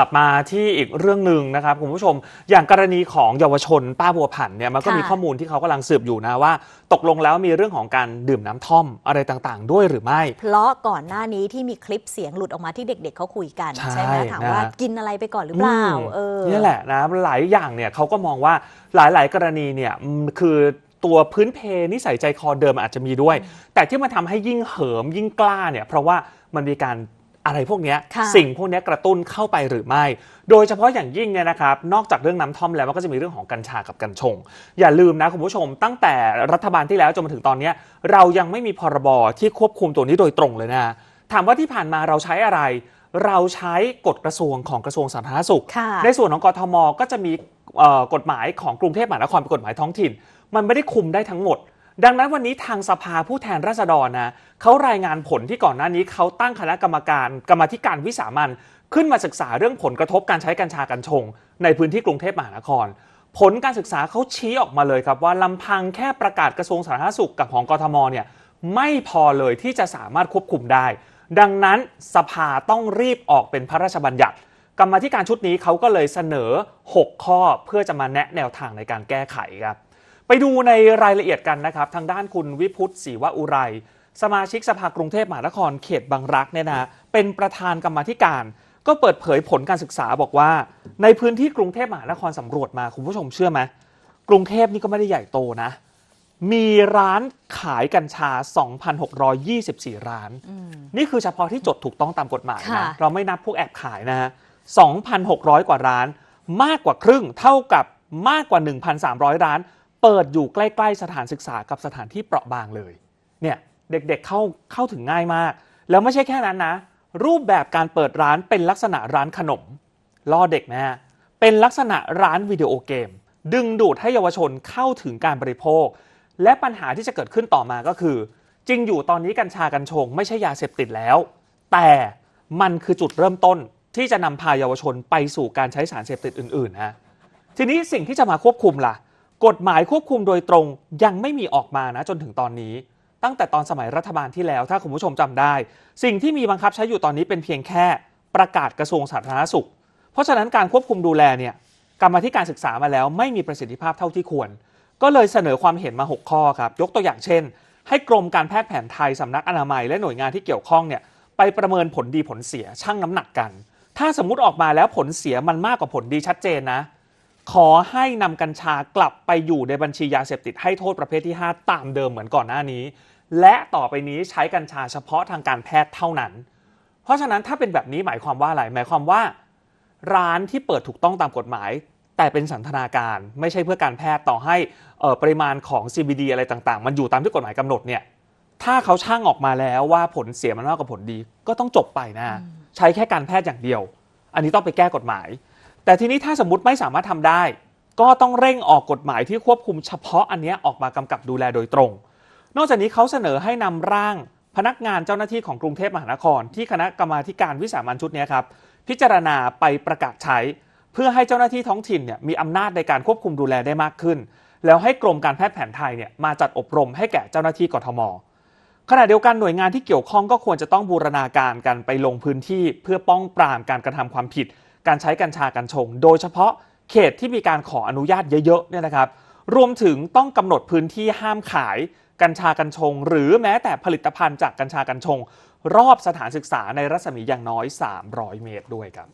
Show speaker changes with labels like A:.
A: ลับมาที่อีกเรื่องหนึ่งนะครับ คุณผู้ชมอย่างกรณีของเยาวชนป้าบัวผันเนี่ยมันก็มีข้อมูลที่เขากำลังสืบอยู่นะว่าตกลงแล้วมีเรื่องของการดื่มน้ำท่อมอะไรต่างๆ ด้วยหรือไม่ เพราะก่อนหน้านี้ที่มีคลิปเสียงหลุดออกมาที่เด็ก ๆ เขาคุยกัน ใช่ไหมถามว่า กินอะไรไปก่อนหรือเปล่าเออนี่แหละนะหลายอย่างเนี่ยเขาก็มองว่าหลาย ๆ กรณีเนี่ยคือตัวพื้นเพนิสัยใจคอเดิมอาจจะมีด้วย แต่ที่มาทำให้ยิ่งเหิมยิ่งกล้าเนี่ยเพราะว่ามันมีการอะไรพวกนี้สิ่งพวกนี้กระตุ้นเข้าไปหรือไม่ โดยเฉพาะอย่างยิ่งเนี่ยนะครับ นอกจากเรื่องน้ำท่อมแล้วมันก็จะมีเรื่องของกัญชากับกัญชง อย่าลืมนะคุณผู้ชม ตั้งแต่รัฐบาลที่แล้วจนมาถึงตอนนี้ เรายังไม่มีพรบที่ควบคุมตัวนี้โดยตรงเลยนะถามว่าที่ผ่านมาเราใช้อะไร เราใช้กฎกระทรวงของกระทรวงสาธารณสุข ในส่วนของกทมก็จะมีกฎหมายของกรุงเทพมหานครเป็นกฎหมายท้องถิ่น มันไม่ได้คุมได้ทั้งหมดดังนั้นวันนี้ทางสภาผู้แทนราษฎรนะเขารายงานผลที่ก่อนหน้านี้เขาตั้งคณะกรรมการ กรรมธิการวิสามันขึ้นมาศึกษาเรื่องผลกระทบการใช้กัญชากัญชง ในพื้นที่กรุงเทพมหานคร ผลการศึกษาเขาชี้ออกมาเลยครับว่าลำพังแค่ประกาศกระทรวงสาธารณสุขกับของกทมเนี่ยไม่พอเลยที่จะสามารถควบคุมได้ ดังนั้นสภาต้องรีบออกเป็นพระราชบัญญัติ กรรมธิการชุดนี้เขาก็เลยเสนอ 6 ข้อเพื่อจะมาแนะแนวทางในการแก้ไขครับไปดูในรายละเอียดกันนะครับ ทางด้านคุณวิพุทธศรีวอุไร สมาชิกสภากรุงเทพมหานครเขตบางรักเนี่ยนะ เป็นประธานกรรมธิการ ก็เปิดเผยผลการศึกษาบอกว่า ในพื้นที่กรุงเทพมหานครสำรวจมา คุณผู้ชมเชื่อไหมกรุงเทพนี่ก็ไม่ได้ใหญ่โตนะ มีร้านขายกัญชา 2,624 ร้าน นี่คือเฉพาะที่จดถูกต้องตามกฎหมายนะเราไม่นับพวกแอบขายนะฮะ2,600 กว่าร้าน มากกว่าครึ่งเท่ากับมากกว่า 1,300 ร้านเปิดอยู่ใกล้ๆสถานศึกษากับสถานที่เปราะบางเลย เนี่ยเด็กๆเข้าเข้าถึงง่ายมากแล้วไม่ใช่แค่นั้นนะ รูปแบบการเปิดร้านเป็นลักษณะร้านขนมล่อเด็กนะฮะเป็นลักษณะร้านวิดีโอเกม ดึงดูดให้เยาวชนเข้าถึงการบริโภค และปัญหาที่จะเกิดขึ้นต่อมาก็คือ จริงอยู่ตอนนี้กัญชากัญชงไม่ใช่ยาเสพติดแล้ว แต่มันคือจุดเริ่มต้นที่จะนำพาเยาวชนไปสู่การใช้สารเสพติดอื่นๆนะทีนี้สิ่งที่จะมาควบคุมล่ะกฎหมายควบคุมโดยตรงยังไม่มีออกมานะจนถึงตอนนี้ตั้งแต่ตอนสมัยรัฐบาลที่แล้ว ถ้าคุณผู้ชมจำได้ สิ่งที่มีบังคับใช้อยู่ตอนนี้เป็นเพียงแค่ประกาศกระทรวงสาธารณสุข เพราะฉะนั้นการควบคุมดูแลเนี่ยกรรมธิการศึกษามาแล้วไม่มีประสิทธิภาพเท่าที่ควร ก็เลยเสนอความเห็นมา 6 ข้อครับ ยกตัวอย่างเช่น ให้กรมการแพทย์แผนไทยสำนักอนามัยและหน่วยงานที่เกี่ยวข้องเนี่ยไปประเมินผลดีผลเสียชั่งน้ำหนักกัน ถ้าสมมติออกมาแล้วผลเสียมันมากกว่าผลดีชัดเจนนะขอให้นำกัญชากลับไปอยู่ในบัญชียาเสพติดให้โทษประเภทที่ 5 ตามเดิมเหมือนก่อนหน้านี้ และต่อไปนี้ใช้กัญชาเฉพาะทางการแพทย์เท่านั้น เพราะฉะนั้นถ้าเป็นแบบนี้หมายความว่าอะไรหมายความว่าร้านที่เปิดถูกต้องตามกฎหมาย แต่เป็นสันทนาการ ไม่ใช่เพื่อการแพทย์ต่อให้ปริมาณของ CBD อะไรต่างๆ มันอยู่ตามที่กฎหมายกำหนดเนี่ยถ้าเขาช่างออกมาแล้วว่าผลเสียมันมากกว่าผลดี ก็ต้องจบไปนะ ใช้แค่การแพทย์อย่างเดียว อันนี้ต้องไปแก้กฎหมายแต่ทีนี้ถ้าสมมติไม่สามารถทำได้ ก็ต้องเร่งออกกฎหมายที่ควบคุมเฉพาะอันนี้ออกมากำกับดูแลโดยตรง นอกจากนี้เขาเสนอให้นำร่างพนักงานเจ้าหน้าที่ของกรุงเทพมหานคร ที่คณะกรรมาการวิสามัญชุดนี้ครับพิจารณาไปประกาศใช้ เพื่อให้เจ้าหน้าที่ท้องถิ่นเนี่ยมีอำนาจในการควบคุมดูแลได้มากขึ้น แล้วให้กรมการแพทย์แผนไทยเนี่ยมาจัดอบรมให้แก่เจ้าหน้าที่กทมขณะเดียวกันหน่วยงานที่เกี่ยวข้องก็ควรจะต้องบูรณาการกันไปลงพื้นที่เพื่อป้องปรามการกระทำความผิดการใช้กัญชากัญชง โดยเฉพาะเขตที่มีการขออนุญาตเยอะๆเนี่ยนะครับ รวมถึงต้องกำหนดพื้นที่ห้ามขายกัญชากัญชง หรือแม้แต่ผลิตภัณฑ์จากกัญชากัญชง รอบสถานศึกษาในรัศมีอย่างน้อย 300 เมตรด้วยครับ